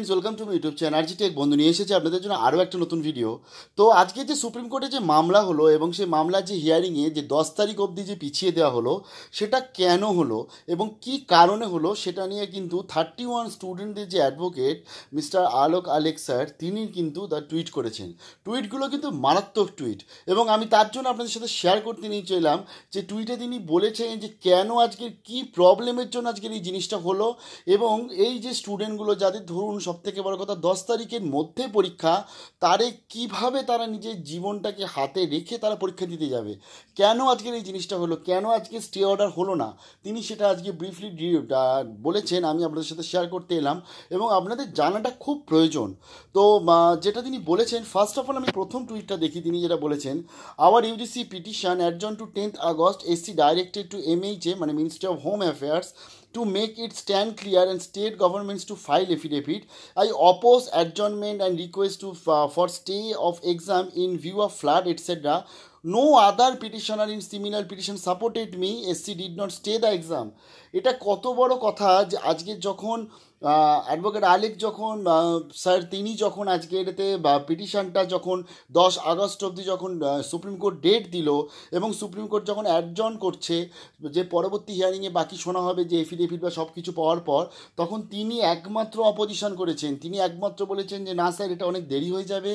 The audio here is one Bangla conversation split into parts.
Welcome to YouTube channel RG tech বন্ধু নিয়ে এসেছে আপনাদের জন্য আরও একটা নতুন ভিডিও তো আজকে যে সুপ্রিম কোর্টে যে মামলা হলো এবং সেই মামলার যে হিয়ারিংয়ে যে দশ তারিখ অবধি যে পিছিয়ে দেওয়া হলো সেটা কেন হলো এবং কি কারণে হলো সেটা নিয়ে কিন্তু থার্টি ওয়ান স্টুডেন্টদের যে অ্যাডভোকেট মিস্টার আলোক আলেক স্যার তিনি কিন্তু তার টুইট করেছেন টুইটগুলো কিন্তু মারাত্মক টুইট এবং আমি তার জন্য আপনাদের সাথে শেয়ার করতে নিয়ে চাইলাম যে টুইটে তিনি বলেছেন যে কেন আজকের কি প্রবলেমের জন্য আজকের এই জিনিসটা হলো এবং এই যে স্টুডেন্টগুলো যাদের ধরুন সবথেকে বড় কথা দশ তারিখের মধ্যে পরীক্ষা তারে কিভাবে তারা নিজের জীবনটাকে হাতে রেখে তারা পরীক্ষা দিতে যাবে কেন আজকের এই জিনিসটা হলো কেন আজকে স্টে অর্ডার হলো না তিনি সেটা আজকে ব্রিফলি বলেছেন আমি আপনাদের সাথে শেয়ার করতে এলাম এবং আপনাদের জানাটা খুব প্রয়োজন তো যেটা তিনি বলেছেন ফার্স্ট অফ অল আমি প্রথম টুইটটা দেখি তিনি যেটা বলেছেন our UGC petition adjourn to tenth August SC directed to MHA মানে ministry of home affairs to make it stand clear and state governments to file affidavit. I oppose adjournment and request to, uh, for stay of exam in view of flood, etc. No other petitioner in similar petition supported me. SC did not stay the exam. এটা কত বড় কথা যে আজকে যখন অ্যাডভোকেট আলিক যখন স্যার তিনি যখন আজকে এটাতে পিটিশনটা যখন দশ আগস্ট অবধি যখন সুপ্রিম কোর্ট ডেট দিল এবং সুপ্রিম কোর্ট যখন অ্যাডজন করছে যে পরবর্তী হিয়ারিংয়ে বাকি শোনা হবে যে এফিডেভিট বা সব কিছু পাওয়ার পর তখন তিনি একমাত্র অপোজিশন করেছেন তিনি একমাত্র বলেছেন যে না স্যার এটা অনেক দেরি হয়ে যাবে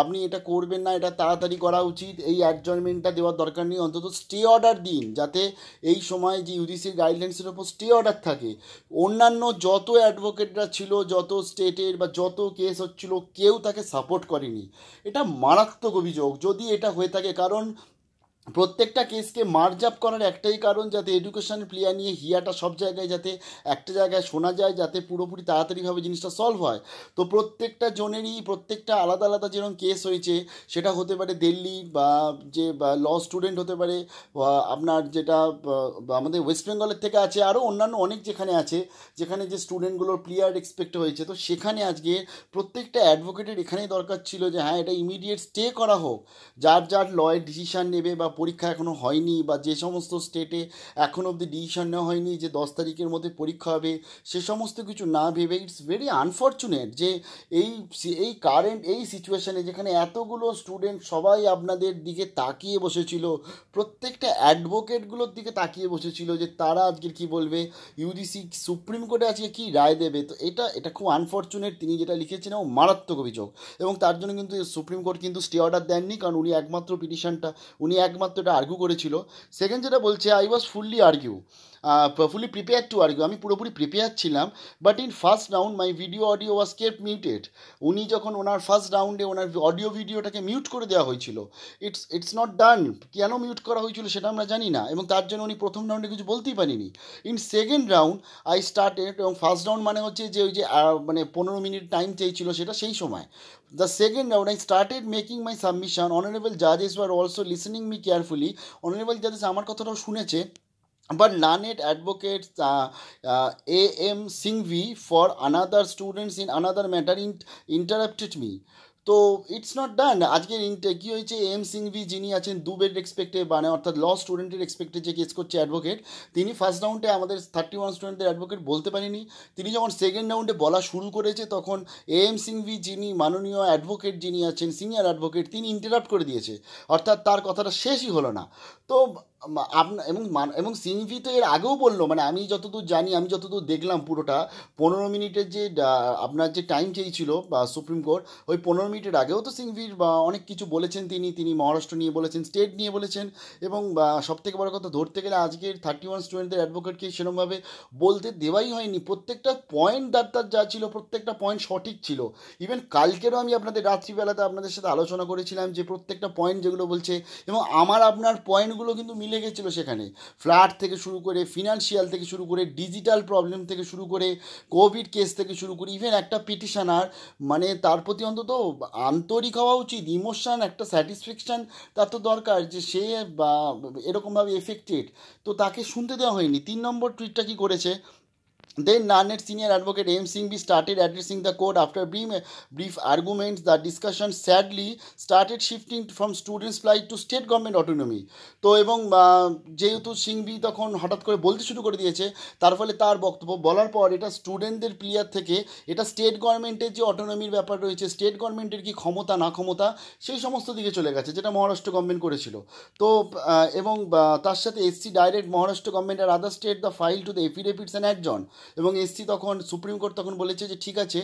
আপনি এটা করবেন না এটা তাড়াতাড়ি করা উচিত এই অ্যাডজয়নমেন্টটা দেওয়ার দরকার নেই অন্তত স্টে অর্ডার দিন যাতে এই সময় যে ইউডিসির গাইডলাইন্সের ওপর স্টে অর্ডার থাকে অন্যান্য যত অ্যাডভোকেট অ্যাডভোকেটরা ছিল যত স্টেটের বা যত কেস হচ্ছিল কেউ তাকে সাপোর্ট করেনি এটা মারাত্মক অভিযোগ যদি এটা হয়ে থাকে কারণ প্রত্যেকটা কেসকে মার্জাপ করার একটাই কারণ যাতে এডুকেশন প্লেয়ার নিয়ে হিয়াটা সব জায়গায় যাতে একটা জায়গায় শোনা যায় যাতে পুরোপুরি তাড়াতাড়িভাবে জিনিসটা সলভ হয় তো প্রত্যেকটা জনেরই প্রত্যেকটা আলাদা আলাদা যেরকম কেস হয়েছে সেটা হতে পারে দিল্লি বা যে ল স্টুডেন্ট হতে পারে আপনার যেটা আমাদের ওয়েস্ট বেঙ্গলের থেকে আছে আরও অন্যান্য অনেক যেখানে আছে যেখানে যে স্টুডেন্টগুলোর প্লেয়ার এক্সপেক্ট হয়েছে তো সেখানে আজকে প্রত্যেকটা অ্যাডভোকেটের এখানেই দরকার ছিল যে হ্যাঁ এটা ইমিডিয়েট স্টে করা হোক যার যার লয়ের ডিসিশান নেবে বা পরীক্ষা এখনও হয়নি বা যে সমস্ত স্টেটে এখনও অবধি ডিসিশন নেওয়া হয়নি যে দশ তারিখের মধ্যে পরীক্ষা হবে সে সমস্ত কিছু না ভেবে ইটস ভেরি আনফর্চুনেট যে এই এই কারেন্ট এই সিচুয়েশানে যেখানে এতগুলো স্টুডেন্ট সবাই আপনাদের দিকে তাকিয়ে বসেছিল প্রত্যেকটা অ্যাডভোকেটগুলোর দিকে তাকিয়ে বসেছিল যে তারা আজকের কি বলবে ইউজিসি সুপ্রিম কোর্টে আজকে কি রায় দেবে তো এটা এটা খুব আনফর্চুনেট তিনি যেটা লিখেছেন ও মারাত্মক অভিযোগ এবং তার জন্য কিন্তু সুপ্রিম কোর্ট কিন্তু স্টে অর্ডার দেননি কারণ উনি একমাত্র পিটিশনটা উনি একমাত্র একমাত্র এটা আর্গিউ করেছিল সেকেন্ড যেটা বলছে I was fully argue fully prepare to argue আমি পুরোপুরি প্রিপেয়ার ছিলাম but in first round my video audio was kept muted উনি যখন ওনার ফার্স্ট রাউন্ডে ওনার অডিও ভিডিওটাকে মিউট করে দেওয়া হয়েছিল ইটস ইটস নট ডান কেন মিউট করা হয়েছিল সেটা আমরা জানি না এবং তার জন্য উনি প্রথম রাউন্ডে কিছু বলতেই পারেনি in second round I started এবং ফার্স্ট রাউন্ড মানে হচ্ছে যে ওই যে মানে পনেরো মিনিট টাইম চেয়েছিল সেটা সেই সময় the second round I started making my submission honourable জাজেস were also listening me carefully honourable জাজেস আমার কথাটাও শুনেছে but Lanet advocates uh, uh, A.M. Singhvi for another students in another matter in, interrupted me. তো ইটস নট ডান আজকের ইন্টার কী হয়েছে এম সিংভি যিনি আছেন বেড এক্সপেক্টে মানে অর্থাৎ ল স্টুডেন্টের এক্সপেক্টে যে কেস করছে অ্যাডভোকেট তিনি ফার্স্ট রাউন্ডে আমাদের থার্টি ওয়ান স্টুডেন্টের অ্যাডভোকেট বলতে পারেনি তিনি যখন সেকেন্ড রাউন্ডে বলা শুরু করেছে তখন এম সিংভি যিনি মাননীয় অ্যাডভোকেট যিনি আছেন সিনিয়র অ্যাডভোকেট তিনি ইন্টারাপ্ট করে দিয়েছে অর্থাৎ তার কথাটা শেষই হলো না তো আপনার এবং এবং সিংভি তো এর আগেও বললো মানে আমি যতদূর জানি আমি যতদূর দেখলাম পুরোটা পনেরো মিনিটের যে আপনার যে টাইম চেয়েছিল বা সুপ্রিম কোর্ট ওই পনেরো মিনিটের আগেও তো সিংভির অনেক কিছু বলেছেন তিনি তিনি মহারাষ্ট্র নিয়ে বলেছেন স্টেট নিয়ে বলেছেন এবং সব থেকে বড় কথা ধরতে গেলে আজকের থার্টি ওয়ান স্টুডেন্টদের অ্যাডভোকেটকে সেরকমভাবে বলতে দেওয়াই হয়নি প্রত্যেকটা পয়েন্ট তার তার যা ছিল প্রত্যেকটা পয়েন্ট সঠিক ছিল ইভেন কালকেরও আমি আপনাদের রাত্রিবেলাতে আপনাদের সাথে আলোচনা করেছিলাম যে প্রত্যেকটা পয়েন্ট যেগুলো বলছে এবং আমার আপনার পয়েন্টগুলো কিন্তু মিলে গেছিলো সেখানে ফ্ল্যাট থেকে শুরু করে ফিনান্সিয়াল থেকে শুরু করে ডিজিটাল প্রবলেম থেকে শুরু করে কোভিড কেস থেকে শুরু করে ইভেন একটা পিটিশনার মানে তার প্রতি অন্তত আন্তরিক হওয়া উচিত ইমোশান একটা স্যাটিসফ্যাকশান তার তো দরকার যে সে বা এরকমভাবে এফেক্টেড তো তাকে শুনতে দেওয়া হয়নি তিন নম্বর টুইটটা কি করেছে Then Narnet senior advocate M. Singhvi started addressing the court after brief, brief arguments. The discussion sadly started shifting from students' plight to state government autonomy. তো এবং যেহেতু সিংভি তখন হঠাৎ করে বলতে শুরু করে দিয়েছে তার ফলে তার বক্তব্য বলার পর এটা স্টুডেন্টদের প্লেয়ার থেকে এটা স্টেট গভর্নমেন্টের যে অটোনমির ব্যাপার রয়েছে স্টেট গভর্নমেন্টের কি ক্ষমতা না ক্ষমতা সেই সমস্ত দিকে চলে গেছে যেটা মহারাষ্ট্র গভর্নমেন্ট করেছিল তো এবং তার সাথে এসসি ডাইরেক্ট মহারাষ্ট্র গভর্নমেন্ট আর other state the file to the affidavits and adjourn এবং এসসি তখন সুপ্রিম কোর্ট তখন বলেছে যে ঠিক আছে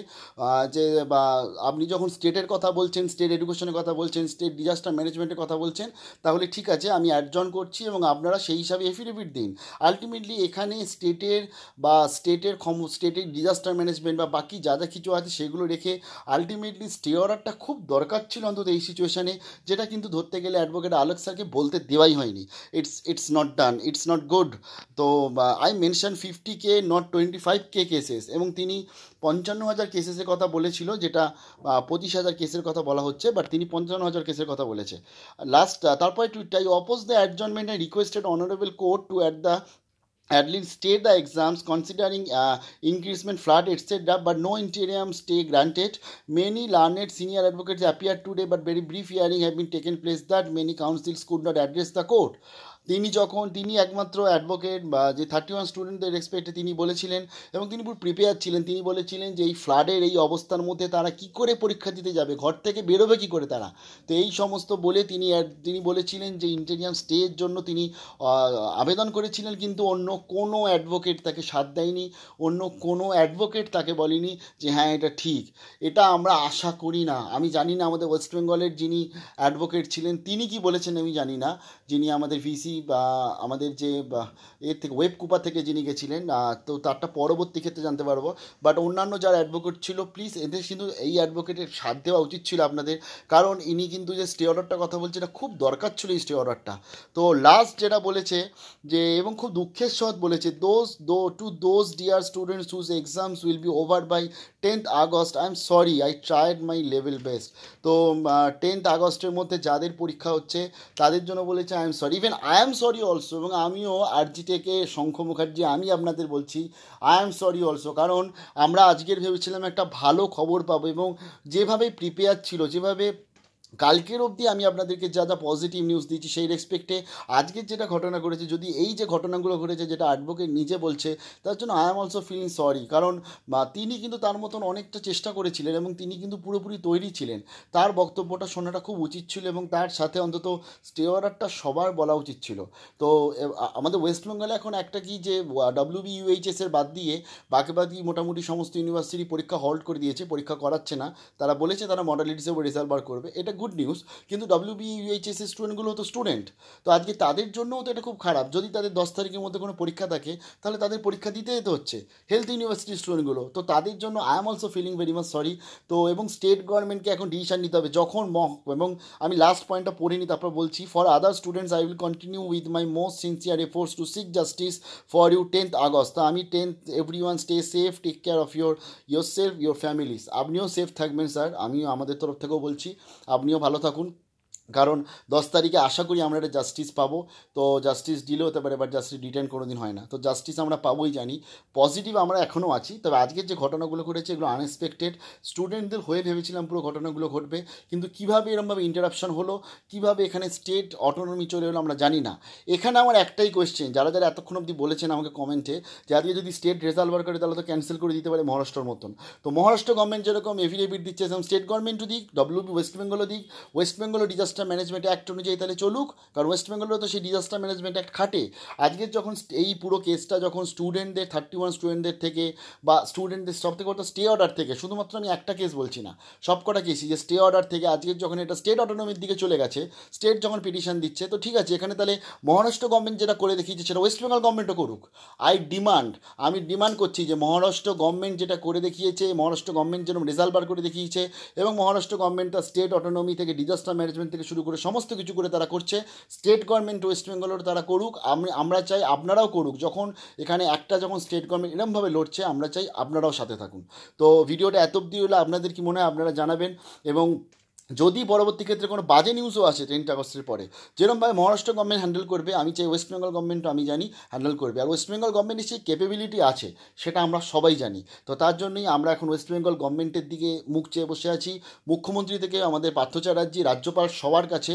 যে বা আপনি যখন স্টেটের কথা বলছেন স্টেট এডুকেশনের কথা বলছেন স্টেট ডিজাস্টার ম্যানেজমেন্টের কথা বলছেন তাহলে ঠিক আছে আমি অ্যাডজন করছি এবং আপনারা সেই হিসাবে এফিডেভিট দিন আলটিমেটলি এখানে স্টেটের বা স্টেটের ক্ষম স্টেটের ডিজাস্টার ম্যানেজমেন্ট বা বাকি যা যা কিছু আছে সেগুলো রেখে আলটিমেটলি স্টে অর্ডারটা খুব দরকার ছিল অন্তত এই সিচুয়েশানে যেটা কিন্তু ধরতে গেলে অ্যাডভোকেট আলোক স্যারকে বলতে দেওয়াই হয়নি it's it's not done it's not good তো I mention fifty K not twenty twenty five K cases এবং তিনি পঞ্চান্ন হাজার কেসেসের কথা বলেছিল যেটা পঁচিশ হাজার কেসের কথা বলা হচ্ছে বাট তিনি পঞ্চান্ন হাজার কেসের কথা বলেছে লাস্ট তারপরে টুইটটা you oppose the adjournment a requested honourable court to at the deadline stay the exams considering increment flood etcetera but no interim stay granted many learned senior advocates appear today but very brief hearing have been taken place that many counsels could not address the court তিনি যখন তিনি একমাত্র অ্যাডভোকেট বা যে থার্টি ওয়ান স্টুডেন্টদের রেসপেক্টে তিনি বলেছিলেন এবং তিনি পুরো প্রিপেয়ার ছিলেন তিনি বলেছিলেন যে এই ফ্লাডের এই অবস্থার মধ্যে তারা কি করে পরীক্ষা দিতে যাবে ঘর থেকে বেরোবে কি করে তারা তো এই সমস্ত বলে তিনি তিনি বলেছিলেন যে ইন্টারিয়াম স্টের জন্য তিনি আবেদন করেছিলেন কিন্তু অন্য কোনো অ্যাডভোকেট তাকে সাথ দেয়নি অন্য কোনো অ্যাডভোকেট তাকে বলেনি যে হ্যাঁ এটা ঠিক এটা আমরা আশা করি না আমি জানি না আমাদের ওয়েস্ট বেঙ্গলের যিনি অ্যাডভোকেট ছিলেন তিনি কি বলেছেন আমি জানি না যিনি আমাদের ভিসি বা আমাদের যে এর থেকে ওয়েব কুপা থেকে যিনি গেছিলেন তো তারটা পরবর্তী ক্ষেত্রে জানতে পারবো বাট অন্যান্য যারা অ্যাডভোকেট ছিল প্লিজ এদের কিন্তু এই অ্যাডভোকেটের সাথ দেওয়া উচিত ছিল আপনাদের কারণ ইনি কিন্তু যে স্টে অর্ডারটা কথা বলছে এটা খুব দরকার ছিল এই স্টে অর্ডারটা তো লাস্ট যেটা বলেছে যে এবং খুব দুঃখের সহ বলেছে those though to those dear students whose exams will be over by tenth August I am sorry I tried my level best তো টেন্থ আগস্টের মধ্যে যাদের পরীক্ষা হচ্ছে তাদের জন্য বলেছে I am sorry even I am sorry also এবং আমিও আরজিটেকে শঙ্খ মুখার্জি আমি আপনাদের বলছি আই এম সরি অলসো কারণ আমরা আজকের ভেবেছিলাম একটা ভালো খবর পাবো এবং যেভাবে প্রিপেয়ার ছিল যেভাবে কালকের অবধি আমি আপনাদেরকে যা যা পজিটিভ নিউজ দিচ্ছি সেই রেসপেক্টে আজকের যেটা ঘটনা ঘটেছে যদি এই যে ঘটনাগুলো ঘটেছে যেটা অ্যাডভোকেট নিজে বলছে তার জন্য I am also feeling sorry কারণ তিনি কিন্তু তার মতন অনেকটা চেষ্টা করেছিলেন এবং তিনি কিন্তু পুরোপুরি তৈরি ছিলেন তার বক্তব্যটা শোনাটা খুব উচিত ছিল এবং তার সাথে অন্তত স্টেওয়ারটা সবার বলা উচিত ছিল তো আমাদের ওয়েস্ট বেঙ্গলে এখন একটা কি যে ডাব্লিউবি ইউএইচএসের বাদ দিয়ে বাকি বাকি মোটামুটি সমস্ত ইউনিভার্সিটি পরীক্ষা হল্ড করে দিয়েছে পরীক্ষা করাচ্ছে না তারা বলেছে তারা মডালিটিসে রেজাল্ট বার করবে এটা গুড নিউজ কিন্তু ডাব্লিউবি ইউএইচএস স্টুডেন্টগুলো তো স্টুডেন্ট তো আজকে তাদের জন্যও তো এটা খুব খারাপ যদি তাদের দশ তারিখের মধ্যে কোনো পরীক্ষা থাকে তাহলে তাদের পরীক্ষা দিতে যেতে হচ্ছে হেলথ ইউনিভার্সিটি স্টুডেন্টগুলো তো তাদের জন্য I am also feeling very much sorry তো এবং স্টেট গভর্নমেন্টকে এখন ডিসিশন নিতে হবে যখন মক এবং আমি লাস্ট পয়েন্টটা পড়ে নিই তারপর বলছি for other students I will continue with my most sincere efforts to seek justice for you tenth August তো আমি tenth everyone stay safe take care of your yourself your families আপনিও সেফ থাকবেন স্যার আমিও আমাদের তরফ থেকেও বলছি আপনি আপনিও ভালো থাকুন কারণ দশ তারিখে আশা করি আমরা একটা জাস্টিস পাবো তো জাস্টিস ডিলে হতে পারে বা জাস্টিস ডিটেন কোনো দিন হয় না তো জাস্টিস আমরা পাবোই জানি পজিটিভ আমরা এখনও আছি তবে আজকের যে ঘটনাগুলো ঘটেছে এগুলো আনএক্সপেক্টেড স্টুডেন্টদের হয়ে ভেবেছিলাম পুরো ঘটনাগুলো ঘটবে কিন্তু কিভাবে এরমভাবে ইন্টারাপশন হলো কিভাবে এখানে স্টেট অটোনমি চলে এলো আমরা জানি না এখানে আমার একটাই কোয়েশ্চেন যারা যারা এতক্ষণ অবধি বলেছেন আমাকে কমেন্টে যে আজকে যদি স্টেট রেজাল্ট বার করে তাহলে তো ক্যান্সেল করে দিতে পারে মহারাষ্ট্রের মতন তো মহারাষ্ট্র গভর্নমেন্ট যেরকম এফিডেভিট দিচ্ছে সেরকম স্টেট গভর্নমেন্টও দিক ডব্লিউবি ওয়েস্ট বেঙ্গলও দিক ওয়েস্ট বেঙ্গলও ডিজাস্ট ডিজাস্টার ম্যানেজমেন্ট অ্যাক্ট অনুযায়ী তাহলে চলুক কারণ ওয়েস্ট বেঙ্গলেরও তো সেই ডিজাস্টার ম্যানেজমেন্ট অ্যাক্ট খাটে আজকের যখন এই পুরো কেসটা যখন স্টুডেন্টদের থার্টি ওয়ান স্টুডেন্টদের থেকে বা স্টুডেন্টদের সব থেকে স্টে অর্ডার থেকে শুধুমাত্র আমি একটা কেস বলছি না সব কটা কেসই যে স্টে অর্ডার থেকে আজকের যখন এটা স্টেট অটোনমির দিকে চলে গেছে স্টেট যখন পিটিশন দিচ্ছে তো ঠিক আছে এখানে তাহলে মহারাষ্ট্র গভর্নমেন্ট যেটা করে দেখিয়েছে সেটা ওয়েস্ট বেঙ্গল গভর্নমেন্টও করুক আই ডিমান্ড আমি ডিমান্ড করছি যে মহারাষ্ট্র গভর্নমেন্ট যেটা করে দেখিয়েছে মহারাষ্ট্র গভর্নমেন্ট যেরকম রেজাল্ট বার করে দেখিয়েছে এবং মহারাষ্ট্র গভর্নমেন্ট তার স্টেট অটোনমি থেকে ডিজাস্টার ম্যানেজমেন্ট থেকে শুরু করে সমস্ত কিছু করে তারা করছে স্টেট গভর্নমেন্ট ওয়েস্ট বেঙ্গলের তারা করুক আমরা চাই আপনারাও করুক যখন এখানে একটা যখন স্টেট গভর্নমেন্ট এরমভাবে লড়ছে আমরা চাই আপনারাও সাথে থাকুন তো ভিডিওটা এত অব্দি হলে আপনাদের কি মনে হয় আপনারা জানাবেন এবং যদি পরবর্তী ক্ষেত্রে কোনো বাজে নিউজও আসে টেন্ট আগস্টের পরে যেরকমভাবে মহারাষ্ট্র গভর্নমেন্ট হ্যান্ডেল করবে আমি চাই ওয়েস্ট বেঙ্গল গভর্নমেন্টও আমি জানি হ্যান্ডেল করবে আর ওয়েস্ট বেঙ্গল গভর্নমেন্টের সেই ক্যাপেবিলিটি আছে সেটা আমরা সবাই জানি তো তার জন্যই আমরা এখন ওয়েস্ট বেঙ্গল গভর্নমেন্টের দিকে মুখ চেয়ে বসে আছি মুখ্যমন্ত্রী থেকে আমাদের পার্থ চ্যাটার্জি রাজ্যপাল সবার কাছে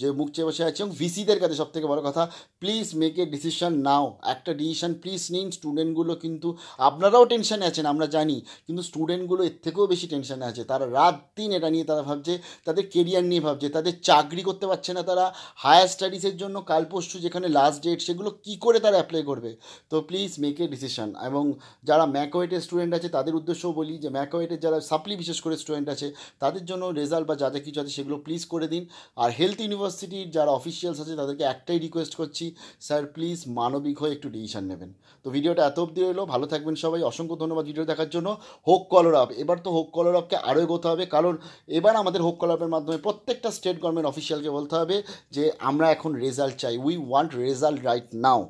যে মুখ চেয়ে বসে আছে এবং ভিসিদের কাছে সব থেকে বড় কথা please make a decision now একটা ডিসিশন প্লিজ নিন স্টুডেন্টগুলো কিন্তু আপনারাও টেনশানে আছেন আমরা জানি কিন্তু স্টুডেন্টগুলো এর থেকেও বেশি টেনশানে আছে তারা রাত দিন এটা নিয়ে তারা ভাবছে তাদের কেরিয়ার নিয়ে ভাবছে তাদের চাকরি করতে পারছে না তারা হায়ার স্টাডিজের জন্য কাল পরশু যেখানে লাস্ট ডেট সেগুলো কি করে তারা অ্যাপ্লাই করবে তো প্লিজ মেক এ ডিসিশন এবং যারা ম্যাকোয়েটের স্টুডেন্ট আছে তাদের উদ্দেশ্যও বলি যে ম্যাকোয়েটের যারা সাপ্লি বিশেষ করে স্টুডেন্ট আছে তাদের জন্য রেজাল্ট বা যা যা কিছু আছে সেগুলো প্লিজ করে দিন আর হেলথ ইউনিভার্সিটির যারা অফিসিয়ালস আছে তাদেরকে একটাই রিকোয়েস্ট করছি স্যার প্লিজ মানবিক হয়ে একটু ডিসিশন নেবেন তো ভিডিওটা এত অব্দি রইলো ভালো থাকবেন সবাই অসংখ্য ধন্যবাদ ভিডিও দেখার জন্য হোক আপ এবার তো হোক আপকে আরও এগোতে হবে কারণ এবার আমাদের হোক কলাপের মাধ্যমে প্রত্যেকটা স্টেট গভর্নমেন্ট অফিসিয়ালকে বলতে হবে যে আমরা এখন রেজাল্ট চাই we want result right now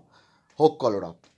হোক অফ